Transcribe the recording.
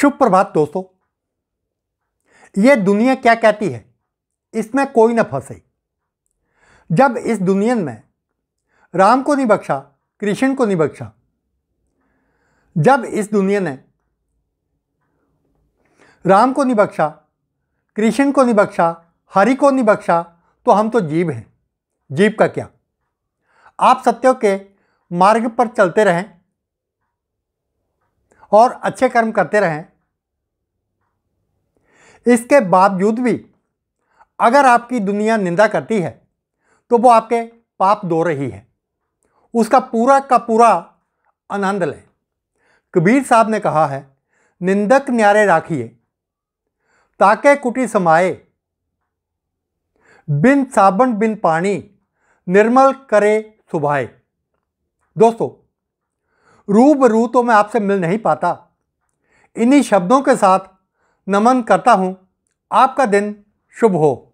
शुभ प्रभात दोस्तों ये दुनिया क्या कहती है इसमें कोई ना फंसे जब इस दुनिया में राम को नहीं बख्शा कृष्ण को नहीं बख्शा जब इस दुनिया ने राम को नहीं बख्शा कृष्ण को नहीं बख्शा हरि को नहीं बख्शा तो हम तो जीव हैं जीव का क्या आप सत्यों के मार्ग पर चलते रहें और अच्छे कर्म करते रहें इसके बावजूद भी अगर आपकी दुनिया निंदा करती है तो वो आपके पाप दो रही है उसका पूरा का पूरा आनंद लें कबीर साहब ने कहा है निंदक न्यारे राखिए ताके कुटी समाए बिन साबन बिन पानी निर्मल करे सुभाए दोस्तों रूबरू तो मैं आपसे मिल नहीं पाता इन्हीं शब्दों के साथ नमन करता हूँ आपका दिन शुभ हो